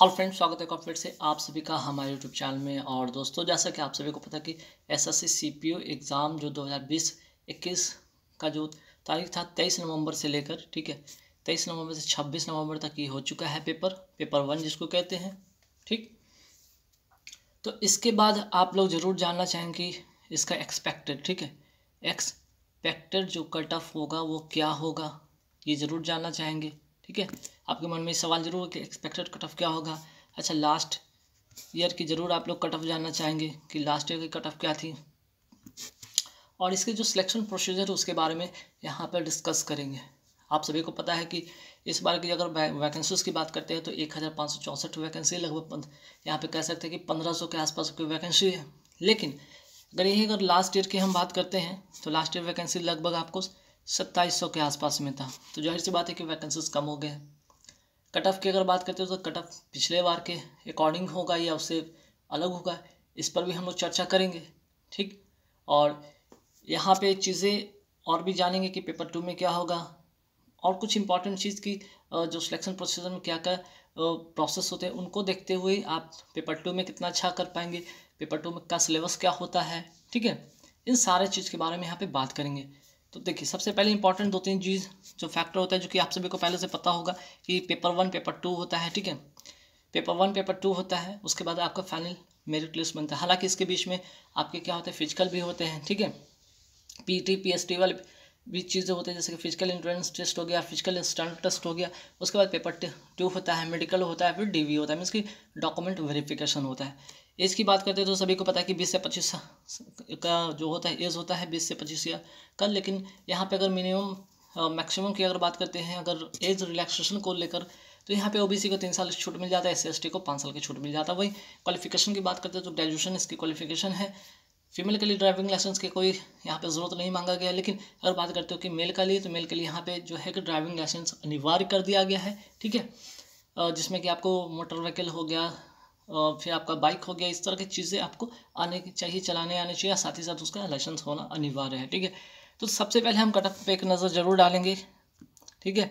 hello friends स्वागत है फिर से आप सभी का हमारे यूट्यूब चैनल में और दोस्तों जैसा कि आप सभी को पता कि एसएससी सीपीयू एग्ज़ाम जो 2020-21 का जो तारीख था 23 नवंबर से लेकर ठीक है 23 नवंबर से 26 नवंबर तक ये हो चुका है पेपर पेपर वन जिसको कहते हैं ठीक तो इसके बाद आप लोग ज़रूर जानना चाहेंगे इसका एक्सपेक्टेड ठीक है एक्सपेक्टेड जो कट ऑफ होगा वो क्या होगा ये ज़रूर जानना चाहेंगे ठीक है आपके मन में सवाल जरूर हो कि एक्सपेक्टेड कट ऑफ क्या होगा अच्छा लास्ट ईयर की ज़रूर आप लोग कट ऑफ जानना चाहेंगे कि लास्ट ईयर की कट ऑफ क्या थी और इसके जो सिलेक्शन प्रोसीजर उसके बारे में यहाँ पर डिस्कस करेंगे आप सभी को पता है कि इस बार की अगर वैकेंसीज की बात करते हैं तो एक हज़ार पाँच सौ चौंसठ वैकेंसी लगभग यहाँ पे कह सकते हैं कि पंद्रह सौ के आसपास की वैकेंसी है लेकिन अगर यही अगर लास्ट ईयर की हम बात करते हैं तो लास्ट ईयर वैकेंसी लगभग आपको सत्ताईस सौ के आसपास में था तो जाहिर सी बात है कि वैकेंसीज कम हो गए कट ऑफ की अगर बात करते हो तो कट ऑफ पिछले बार के अकॉर्डिंग होगा या उससे अलग होगा इस पर भी हम लोग चर्चा करेंगे ठीक और यहाँ पे चीज़ें और भी जानेंगे कि पेपर टू में क्या होगा और कुछ इंपॉर्टेंट चीज़ की जो सिलेक्शन प्रोसीजर में क्या क्या प्रोसेस होते हैं उनको देखते हुए आप पेपर टू में कितना अच्छा कर पाएंगे पेपर टू में का सिलेबस क्या होता है ठीक है इन सारे चीज़ के बारे में यहाँ पे बात करेंगे तो देखिए सबसे पहले इंपॉर्टेंट दो तीन चीज़ जो फैक्टर होता है जो कि आप सभी को पहले से पता होगा कि पेपर वन पेपर टू होता है ठीक है पेपर वन पेपर टू होता है उसके बाद आपका फाइनल मेरिट लिस्ट बनता है हालांकि इसके बीच में आपके क्या होते हैं फिजिकल भी होते हैं ठीक है P T P S T वाले भी चीज़ें होती हैं जैसे कि फिजिकल इंट्रेंस टेस्ट हो गया फिजिकल स्टैंडर्ड टेस्ट हो गया उसके बाद पेपर टू होता है मेडिकल होता है फिर डी होता है मीन्स की डॉक्यूमेंट वेरीफिकेशन होता है एज की बात करते हैं तो सभी को पता है कि बीस से पच्चीस का जो होता है एज होता है बीस से पच्चीस ईयर का लेकिन यहाँ पे अगर मिनिमम मैक्सिमम की अगर बात करते हैं अगर एज रिलैक्सेशन को लेकर तो यहाँ पे ओबीसी को तीन साल छूट मिल जाता है एस को पाँच साल की छूट मिल जाता है वही क्वालिफिकेशन की बात करते हैं तो ग्रेजुएशन इसकी क्वालिफिकेशन है फीमेल के लिए ड्राइविंग लाइसेंस की कोई यहाँ पे ज़रूरत नहीं मांगा गया लेकिन अगर बात करते हो कि मेल का लिए तो मेल के लिए यहाँ पे जो है कि ड्राइविंग लाइसेंस अनिवार्य कर दिया गया है ठीक है जिसमें कि आपको मोटर व्हीकल हो गया फिर आपका बाइक हो गया इस तरह की चीज़ें आपको आने चाहिए चलाने आने चाहिए साथ ही साथ उसका लाइसेंस होना अनिवार्य है ठीक है तो सबसे पहले हम कटअप पे एक नज़र ज़रूर डालेंगे ठीक है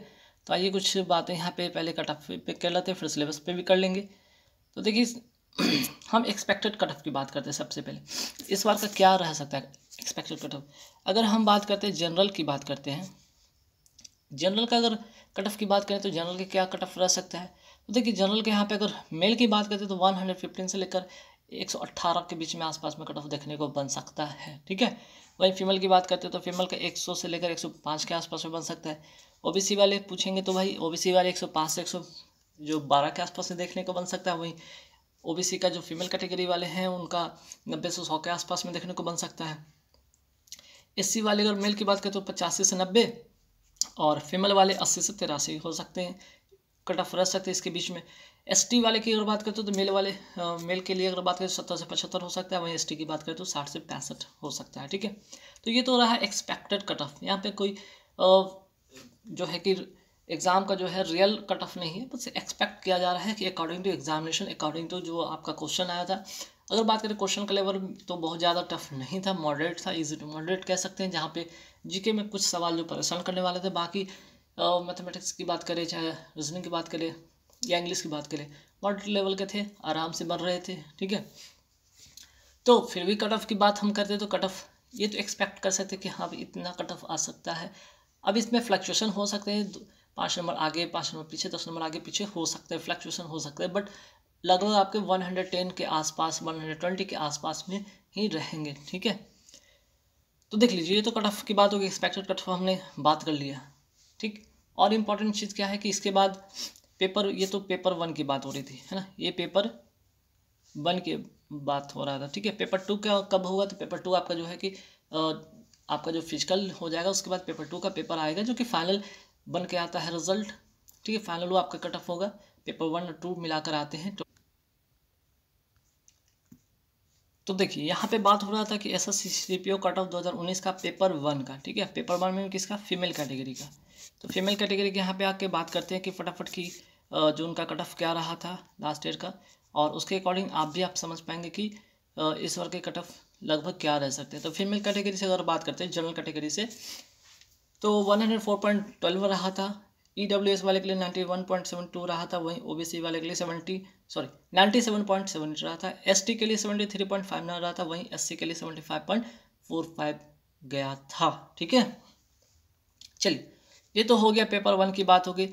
तो आइए कुछ बातें यहाँ पे पहले कटअप पे कर लेते हैं फिर सिलेबस पे भी कर लेंगे तो देखिए हम एक्सपेक्टेड कट ऑफ की बात करते हैं सबसे पहले इस बार का क्या रह सकता है एक्सपेक्टेड कट ऑफ अगर हम बात करते हैं जनरल की बात करते हैं जनरल का अगर कट ऑफ की बात करें तो जनरल के क्या कट ऑफ रह सकता है तो देखिए जनरल के यहाँ पे अगर मेल की बात करते हैं तो वन हंड्रेड फिफ्टीन से लेकर एक सौ अट्ठारह के बीच में आसपास में कट ऑफ देखने को बन सकता है ठीक है वहीं फीमेल की बात करते हैं तो फीमेल का एक सौ से लेकर एक सौ पाँच के आसपास में बन सकता है सी वाले पूछेंगे तो भाई सी वाले एक सौ पाँच से एक सौ जो बारह के आसपास में देखने को बन सकता है वहीं ओबीसी का जो फीमेल कैटेगरी वाले हैं उनका नब्बे से सौ के आसपास में देखने को बन सकता है एससी वाले अगर मेल की बात करें तो पचासी से नब्बे और फीमेल वाले अस्सी से तिरासी हो सकते हैं कट ऑफ रह सकते हैं इसके बीच में एस टी वाले की अगर बात करें तो मेल वाले मेल के लिए अगर बात करें तो सत्तर से पचहत्तर हो सकता है वहीं एस टी की बात करें तो साठ से पैंसठ हो सकता है ठीक है तो ये तो रहा एक्सपेक्टेड कट ऑफ यहाँ पे कोई जो है कि एग्ज़ाम का जो है रियल कट ऑफ नहीं है बस एक्सपेक्ट किया जा रहा है कि according to examination according to जो आपका क्वेश्चन आया था अगर बात करें क्वेश्चन का लेवल तो बहुत ज़्यादा टफ नहीं था मॉडरेट था इजी टू मॉडरेट कह सकते हैं जहाँ पे जीके में कुछ सवाल जो परेशान करने वाले थे बाकी मैथमेटिक्स की बात करें चाहे रीजनिंग की बात करें या इंग्लिश की बात करें मॉडरेट लेवल के थे आराम से बन रहे थे ठीक है तो फिर भी कट ऑफ की बात हम करते तो कट ऑफ ये तो एक्सपेक्ट कर सकते कि हाँ इतना कट ऑफ आ सकता है अब इसमें फ्लक्चुएशन हो सकते हैं पाँच नंबर आगे पाँच नंबर पीछे दस नंबर आगे पीछे हो सकता है फ्लक्चुएसन हो सकता है बट लगभग आपके वन हंड्रेड टेन के आसपास ट्वेंटी के आसपास में ही रहेंगे ठीक है तो देख लीजिए ये तो कट ऑफ की बात होगी एक्सपेक्टेड कट ऑफ हमने बात कर लिया ठीक और इम्पॉर्टेंट चीज़ क्या है कि इसके बाद पेपर ये तो पेपर वन की बात हो रही थी है ना ये पेपर वन की बात हो रहा था ठीक है पेपर टू का कब होगा तो पेपर टू आपका जो है कि आपका जो फिजिकल हो जाएगा उसके बाद पेपर टू का पेपर आएगा जो कि फाइनल बन के आता है रिजल्ट ठीक है फाइनल वो आपका कट ऑफ होगा पेपर वन टू मिलाकर आते हैं तो, तो देखिए यहाँ पे बात हो रहा था कि S S C P O cut off उन्नीस का पेपर वन का ठीक है पेपर वन में किसका फीमेल कैटेगरी का तो फीमेल कैटेगरी के यहाँ पे आके बात करते हैं कि फटाफट की जो उनका कट ऑफ क्या रहा था लास्ट ईयर का और उसके अकॉर्डिंग आप भी आप समझ पाएंगे कि इस वर्ग के कट ऑफ लगभग क्या रह सकते हैं तो फीमेल कैटेगरी से अगर बात करते हैं जनरल कैटेगरी से तो 104.12 रहा था ई डब्ल्यू एस वाले के लिए 91.72 रहा था वहीं ओबीसी वाले के लिए 70 सॉरी 97.7 रहा था एसटी के लिए 73.59 रहा था वहीं एससी के लिए 75.45 गया था ठीक है चलिए ये तो हो गया पेपर वन की बात हो गई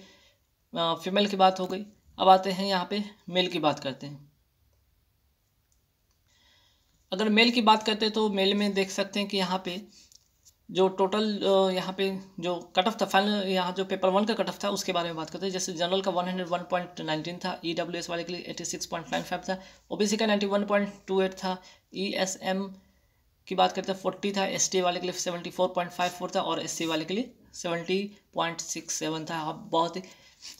फीमेल की बात हो गई अब आते हैं यहाँ पे मेल की बात करते हैं अगर मेल की बात करते हैं तो मेल में देख सकते हैं कि यहाँ पे जो टोटल यहाँ पे जो कट ऑफ था फाइनल यहाँ जो पेपर वन का कट ऑफ था उसके बारे में बात करते हैं जैसे जनरल का one one hundred point nineteen था ई डब्ल्यू एस वाले के लिए सिक्स पॉइंट नाइन फाइव था ओ बी सी का ninety one point two eight था ई एस एम की बात करते हैं फोर्टी था एस टी वाले के लिए seventy four point five four था और एस सी वाले के लिए सेवेंटी पॉइंट सिक्स सेवन था आप बहुत ही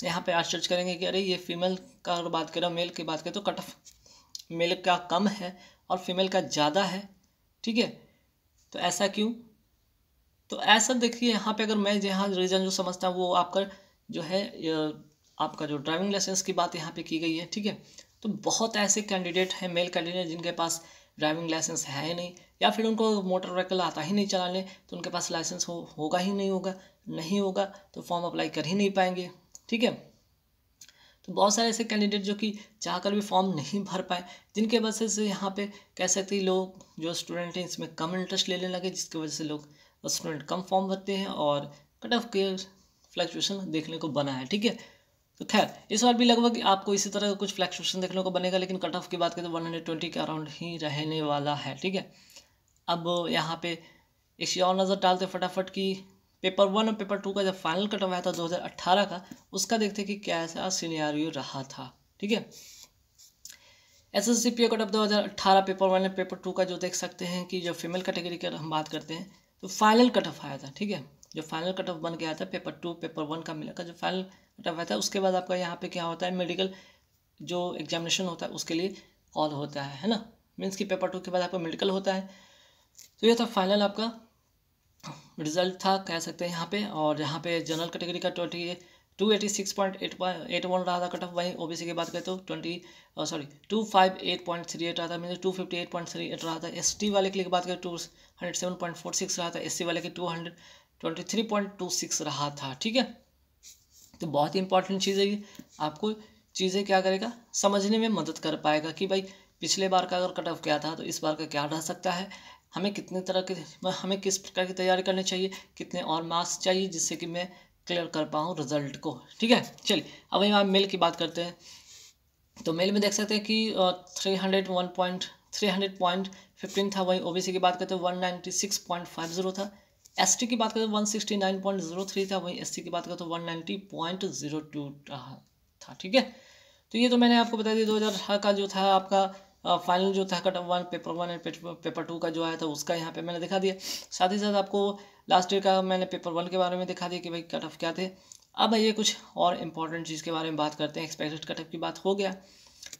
यहाँ पे आश्चर्य करेंगे कि अरे ये फीमेल का अगर बात करें मेल की बात करें तो कट ऑफ मेल का कम है और फीमेल का ज़्यादा है ठीक है तो ऐसा क्यों तो ऐसा देखिए यहाँ पे अगर मैं यहाँ रीज़न जो समझता हूँ वो आपका जो है आपका जो ड्राइविंग लाइसेंस की बात यहाँ पे की गई है ठीक है तो बहुत ऐसे कैंडिडेट हैं मेल कैंडिडेट जिनके पास ड्राइविंग लाइसेंस है ही नहीं या फिर उनको मोटर व्हीकल आता ही नहीं चलाने तो उनके पास लाइसेंस हो होगा ही नहीं होगा नहीं होगा तो फॉर्म अप्लाई कर ही नहीं पाएंगे ठीक है तो बहुत सारे ऐसे कैंडिडेट जो कि चाह भी फॉर्म नहीं भर पाए जिनके वजह से यहाँ पे कह सकते लोग जो स्टूडेंट हैं इसमें कम इंटरेस्ट लेने लगे जिसकी वजह से लोग स्टूडेंट कम फॉर्म भरते हैं और कट ऑफ के फ्लैक्चुएशन देखने को बना है ठीक है तो खैर इस बार भी लगभग आपको इसी तरह का कुछ फ्लैक्चुएशन देखने को बनेगा लेकिन कट ऑफ की बात करें तो वन हंड्रेड ट्वेंटी के अराउंड ही रहने वाला है ठीक है अब यहाँ पे एक चीज़ और नज़र डालते फटाफट की पेपर वन और पेपर टू का जब फाइनल कट ऑफ आया था अट्ठारह का उसका देखते कि कैसा सीनियरियो रहा था ठीक है S S C P cut off दो हज़ार अट्ठारह पेपर वन और पेपर टू का जो देख सकते हैं कि जो फीमेल कैटेगरी की हम बात करते हैं तो फाइनल कट ऑफ आया था ठीक है जो फाइनल कट ऑफ बन गया था पेपर टू पेपर वन का मिला का जो फाइनल कट ऑफ आया था उसके बाद आपका यहाँ पे क्या होता है मेडिकल जो एग्जामिनेशन होता है उसके लिए कॉल होता है है ना मीन्स कि पेपर टू के बाद आपका मेडिकल होता है तो यह था फाइनल आपका रिजल्ट था कह सकते हैं यहाँ पे और यहाँ पे जनरल कैटेगरी का twenty two eighty six point eight eight one रहा था कट ऑफ वहीं ओबीसी की बात करें तो twenty sorry two five eight point three eight रहा था mean two fifty eight point three eight रहा था एस टी वाले के लिए बात करें two hundred seven point four six रहा था एस सी वाले के two hundred twenty three point two six रहा था ठीक है तो बहुत ही इंपॉर्टेंट चीज़ है ये आपको चीज़ें क्या करेगा समझने में मदद कर पाएगा कि भाई पिछले बार का अगर कट ऑफ क्या था तो इस बार का क्या रह सकता है हमें कितने तरह के हमें किस प्रकार की तैयारी करनी चाहिए कितने और मार्क्स चाहिए जिससे कि मैं क्लियर कर पाऊँ रिजल्ट को ठीक है चलिए अब यहाँ आप मेल की बात करते हैं तो मेल में देख सकते हैं कि three hundred one point three hundred point fifteen था वहीं ओबीसी की बात करते हैं one ninety six point five zero था एस की बात करते one sixty nine point zero three था वहीं एस की बात करते तो one ninety point zero two था ठीक है तो ये तो मैंने आपको बता दिया दो का जो था आपका फाइनल जो था cut one paper one and paper two का जो आया था उसका यहाँ पे मैंने दिखा दिया साथ ही साथ आपको लास्ट ईयर का मैंने पेपर वन के बारे में दिखा दिया कि भाई कट ऑफ क्या थे अब ये कुछ और इंपॉर्टेंट चीज़ के बारे में बात करते हैं एक्सपेक्टेड कट ऑफ की बात हो गया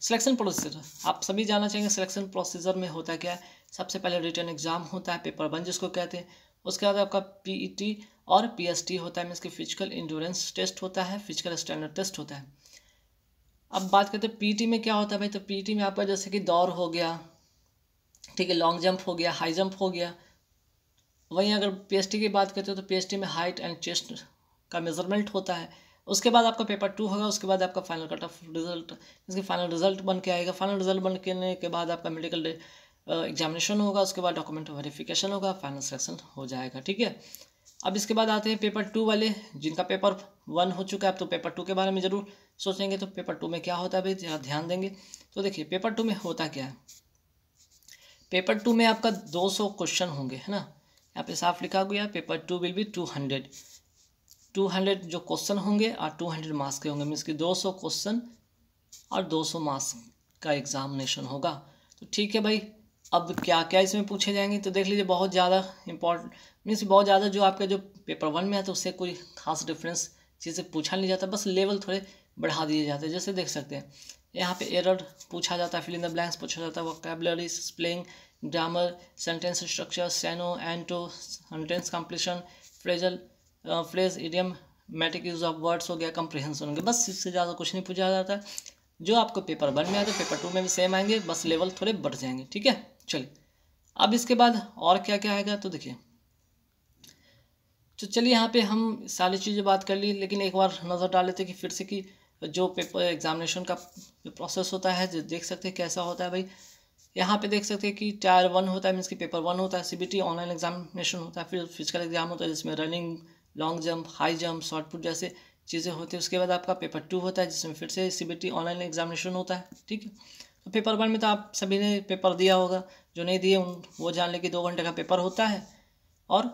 सिलेक्शन प्रोसीजर आप सभी जानना चाहेंगे सिलेक्शन प्रोसीजर में होता क्या है सबसे पहले रिटर्न एग्जाम होता है पेपर वन जिसको कहते हैं उसके बाद आपका पी e और पी होता है मीन्स इसके फिजिकल इंडोरेंस टेस्ट होता है फिजिकल स्टैंडर्ड टेस्ट होता है अब बात करते हैं पीटी में क्या होता है भाई तो पीटी में आपका जैसे कि दौड़ हो गया ठीक है लॉन्ग जंप हो गया हाई जंप हो गया वहीं अगर पी की बात करते हो तो पी में हाइट एंड चेस्ट का मेजरमेंट होता है उसके बाद आपका पेपर टू होगा उसके बाद आपका फाइनल कट ऑफ रिजल्ट इसके फाइनल रिजल्ट बन के आएगा फाइनल रिजल्ट बन के, के बाद आपका मेडिकल एग्जामिनेशन uh, होगा उसके बाद डॉक्यूमेंट वेरिफिकेशन होगा फाइनल सेक्शन हो जाएगा ठीक है अब इसके बाद आते हैं पेपर टू वाले जिनका पेपर वन हो चुका है अब तो पेपर टू के बारे में ज़रूर सोचेंगे तो पेपर टू में क्या होता है भाई ध्यान देंगे तो देखिए पेपर टू में होता क्या है पेपर टू में आपका दो सौ क्वेश्चन होंगे है ना यहाँ पे साफ लिखा गया paper two will be two hundred two hundred जो क्वेश्चन होंगे और टू हंड्रेड मार्क्स के होंगे मीन्स की दो सौ क्वेश्चन और दो सौ मार्क्स का एग्ज़ामिनेशन होगा तो ठीक है भाई अब क्या क्या इसमें पूछे जाएंगे तो देख लीजिए बहुत ज़्यादा इम्पोर्ट मीन्स बहुत ज़्यादा जो आपका जो पेपर वन में है तो उससे कोई खास डिफरेंस चीज़ें पूछा नहीं जाता बस लेवल थोड़े बढ़ा दिए जाते हैं जैसे देख सकते हैं यहाँ पे एरर पूछा जाता है फिलिंग द ब्लैंक्स पूछा जाता है vocabulary spelling grammar sentence structure synonym antonym sentence completion phrasal phrase idiomatic use of words हो गया कम्प्रिहेंस हो गया बस इससे ज़्यादा कुछ नहीं पूछा जाता जो आपको पेपर वन में तो पेपर टू में भी सेम आएंगे बस लेवल थोड़े बढ़ जाएंगे ठीक है चलिए अब इसके बाद और क्या क्या आएगा तो देखिए तो चलिए यहाँ पे हम सारी चीज़ें बात कर ली लेकिन एक बार नज़र डाल लेते कि फिर से कि जो पेपर एग्जामिनेशन का प्रोसेस होता है देख सकते हैं कैसा होता है भाई यहाँ पे देख सकते हैं कि टायर वन होता है मीन्स कि पेपर वन होता है सी ऑनलाइन एग्जामिनेशन होता है फिर फिजिकल एग्जाम होता है जिसमें running long jump high jump short put जैसे चीज़ें होती है उसके बाद आपका पेपर टू होता है जिसमें फिर से सी ऑनलाइन एग्जामिनेशन होता है ठीक है तो पेपर वन में तो आप सभी ने पेपर दिया होगा जो नहीं दिए उन वो जान ले कि दो घंटे का पेपर होता है और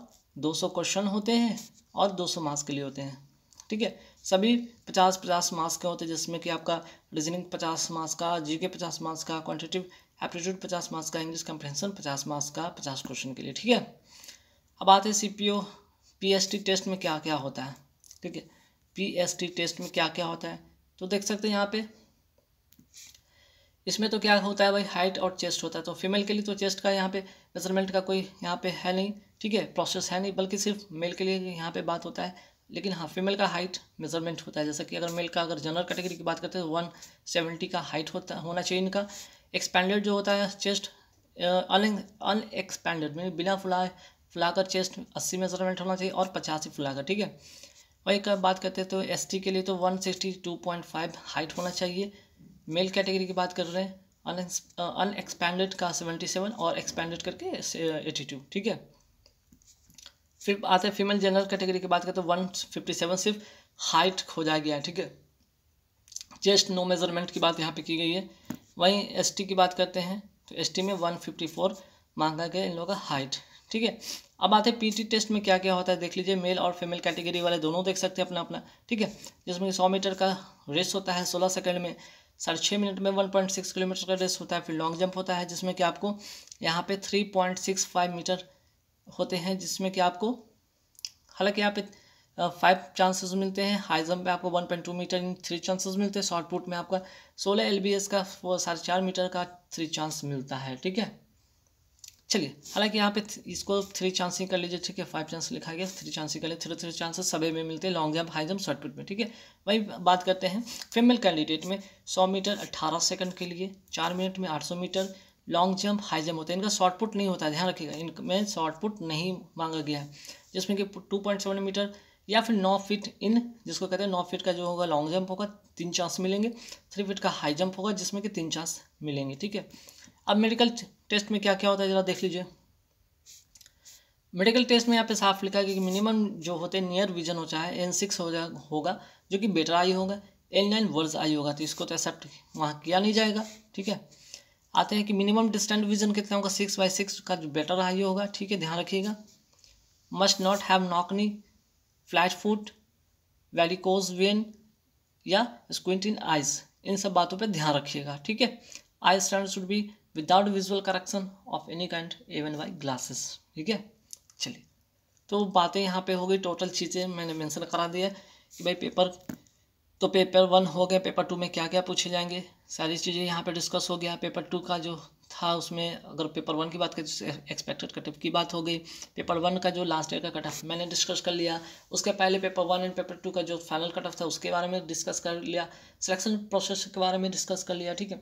200 क्वेश्चन होते हैं और 200 मार्क्स के लिए होते हैं ठीक है सभी 50 50 मार्क्स के होते हैं जिसमें कि आपका रीजनिंग 50 मार्क्स का जी के पचास मार्क्स का क्वान्टिटिव एप्टीट्यूड पचास मार्क्स का इंग्लिश कम्प्रेंसन पचास मार्क्स का पचास क्वेश्चन के लिए ठीक है अब आते हैं सी पी ओ टेस्ट में क्या क्या होता है ठीक है पी टेस्ट में क्या क्या होता है तो देख सकते हैं यहाँ पर इसमें तो क्या होता है भाई हाइट और चेस्ट होता है तो फीमेल के लिए तो चेस्ट का यहाँ पे मेजरमेंट का कोई यहाँ पे है नहीं ठीक है प्रोसेस है नहीं बल्कि सिर्फ मेल के लिए यहाँ पे बात होता है लेकिन हाँ फीमेल का हाइट मेजरमेंट होता है जैसा कि अगर मेल का अगर जनरल कैटेगरी की बात करते हैं तो वन सेवेंटी का हाइट होता होना चाहिए इनका एक्सपैंडेड जो होता है चेस्ट अनएक्सपैंडेड मीन बिना फुला फुलाकर चेस्ट अस्सी मेजरमेंट होना चाहिए और पचास ही फुलाकर ठीक है वही बात करते हैं तो एस के लिए तो one sixty two point five height होना चाहिए मेल कैटेगरी की बात कर रहे हैं अनएक्सपैंडेड का सेवेंटी सेवन और एक्सपैंडेड करके एटी uh, टू ठीक है फिर आते हैं फीमेल जनरल कैटेगरी की बात करते हैं वन फिफ्टी सेवन सिर्फ हाइट खोजा गया है ठीक है चेस्ट नो मेजरमेंट की बात यहाँ पे की गई है वहीं एस की बात करते हैं तो एस में वन फिफ्टी फोर मांगा गया इन लोगों का हाइट ठीक है अब आते हैं पी टेस्ट में क्या क्या होता है देख लीजिए मेल और फीमेल कैटेगरी वाले दोनों देख सकते हैं अपना अपना ठीक है जिसमें सौ मीटर का रेस होता है सोलह सेकंड में साढ़े छः मिनट में वन पॉइंट सिक्स किलोमीटर का रेस होता है फिर लॉन्ग जंप होता है जिसमें कि आपको यहाँ पे three point six five metre होते हैं जिसमें कि आपको हालांकि यहाँ पे फाइव चांसेस मिलते हैं हाई जंप में आपको one point two metre in three chances मिलते हैं शॉर्ट पुट में आपका सोलह एल बी एस का साढ़े चार मीटर का थ्री चांस मिलता है ठीक है चलिए हालांकि यहाँ पे इसको थ्री चांसिंग कर लीजिए ठीक है फाइव चांस लिखा गया थ्री चांस कर लीजिए थ्री थ्री चांसेस सभी में मिलते हैं long jump high jump short put में ठीक है वही बात करते हैं फीमेल कैंडिडेट में सौ मीटर अट्ठारह सेकंड के लिए चार मिनट में आठ सौ metre long jump high jump होता है इनका शॉर्टपुट नहीं होता है ध्यान रखिएगा इनमें शॉर्टपुट नहीं मांगा गया है जिसमें कि टू पॉइंट सेवन मीटर या फिर नौ फिट इन जिसको कहते हैं नौ फिट का जो होगा लॉन्ग जंप होगा तीन चांस मिलेंगे थ्री फिट का हाई जंप होगा जिसमें कि तीन चांस मिलेंगे ठीक है अब मेडिकल टेस्ट में क्या क्या होता है ज़रा देख लीजिए मेडिकल टेस्ट में यहाँ पे साफ लिखा है कि मिनिमम जो होते हैं नियर विजन हो चाहे एन सिक्स हो जा होगा जो कि बेटर आई होगा एन नाइन वर्ल्ड आई होगा तो इसको तो एक्सेप्ट वहाँ किया नहीं जाएगा ठीक है आते हैं कि मिनिमम डिस्टेंट विजन कितना होगा सिक्स बाई सिक्स का जो बेटर आई होगा ठीक है ध्यान रखिएगा must not have knock knee flat foot varicose vein या स्क्विंटिन आइज इन सब बातों पर ध्यान रखिएगा ठीक है eye stand should be without visual correction of any kind even by glasses ठीक है चलिए तो बातें यहाँ पे हो गई टोटल चीज़ें मैंने मेंशन करा दिया कि भाई पेपर तो पेपर वन हो गया पेपर टू में क्या क्या पूछे जाएंगे सारी चीज़ें यहाँ पे डिस्कस हो गया पेपर टू का जो था उसमें अगर पेपर वन की बात करें तो एक्सपेक्टेड कटअप की बात हो गई पेपर वन का जो लास्ट ईयर का कटअप मैंने डिस्कस कर लिया उसके पहले paper one and paper two का जो फाइनल कटअप था उसके बारे में डिस्कस कर लिया सिलेक्शन प्रोसेस के बारे में डिस्कस कर लिया ठीक है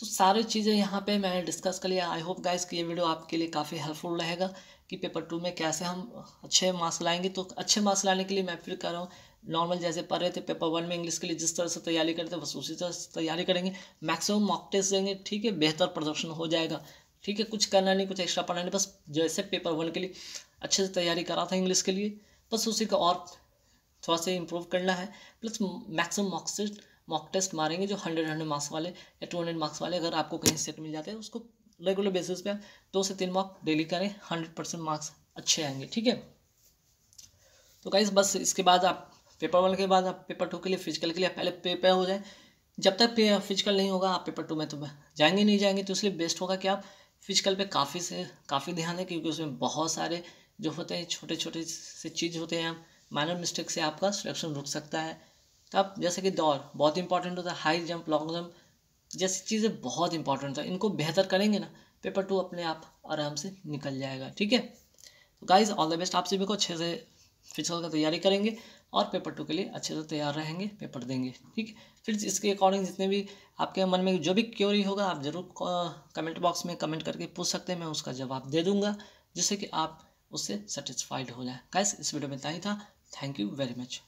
तो सारी चीज़ें यहाँ पे मैंने डिस्कस कर लिया आई होप गाइस कि ये वीडियो आपके लिए काफ़ी हेल्पफुल रहेगा कि पेपर टू में कैसे हम अच्छे मार्क्स लाएंगे तो अच्छे मार्क्स लाने के लिए मैं फिर कर रहा हूँ नॉर्मल जैसे पढ़ रहे थे पेपर वन में इंग्लिश के लिए जिस तरह से तैयारी करते बस उसी तरह से तैयारी करेंगे मैक्सिमम मॉक टेस्ट देंगे ठीक है बेहतर प्रदर्शन हो जाएगा ठीक है कुछ करना नहीं कुछ एक्स्ट्रा पढ़ना नहीं बस जैसे पेपर वन के लिए अच्छे से तैयारी करा था इंग्लिश के लिए बस उसी का और थोड़ा सा इम्प्रूव करना है plus maximum mock test mock test मारेंगे जो हंड्रेड हंड्रेड मार्क्स वाले या टू हंड्रेड मार्क्स वाले अगर आपको कहीं सेट मिल जाते हैं उसको रेगुलर बेसिस पे दो से तीन मॉक डेली करें हंड्रेड परसेंट मार्क्स अच्छे आएंगे ठीक है तो कहीं बस इसके बाद आप पेपर वन के बाद आप पेपर टू के लिए फिजिकल के लिए पहले पेपर हो जाए जब तक फिजिकल नहीं होगा आप पेपर टू में तो जाएंगे नहीं जाएंगे तो इसलिए बेस्ट होगा कि आप फिजिकल पे काफ़ी से काफ़ी ध्यान दें क्योंकि उसमें बहुत सारे जो होते हैं छोटे छोटे से चीज़ होते हैं माइनर मिस्टेक से आपका सिलेक्शन रुक सकता है अब जैसे कि दौड़ बहुत इंपॉर्टेंट होता है हाई जंप लॉन्ग जंप जैसी चीज़ें बहुत इंपॉर्टेंट होता है इनको बेहतर करेंगे ना पेपर टू अपने आप आराम से निकल जाएगा ठीक है तो गाइज ऑल द बेस्ट आप सभी को अच्छे से फिजिकल का तैयारी करेंगे और पेपर टू के लिए अच्छे से तैयार रहेंगे पेपर देंगे ठीक है फिर इसके अकॉर्डिंग जितने भी आपके मन में जो भी क्योरी होगा आप ज़रूर कमेंट बॉक्स में कमेंट करके पूछ सकते हैं मैं उसका जवाब दे दूंगा जिससे कि आप उससे सेटिस्फाइड हो जाए गाइस इस वीडियो में इतना ही था थैंक यू वेरी मच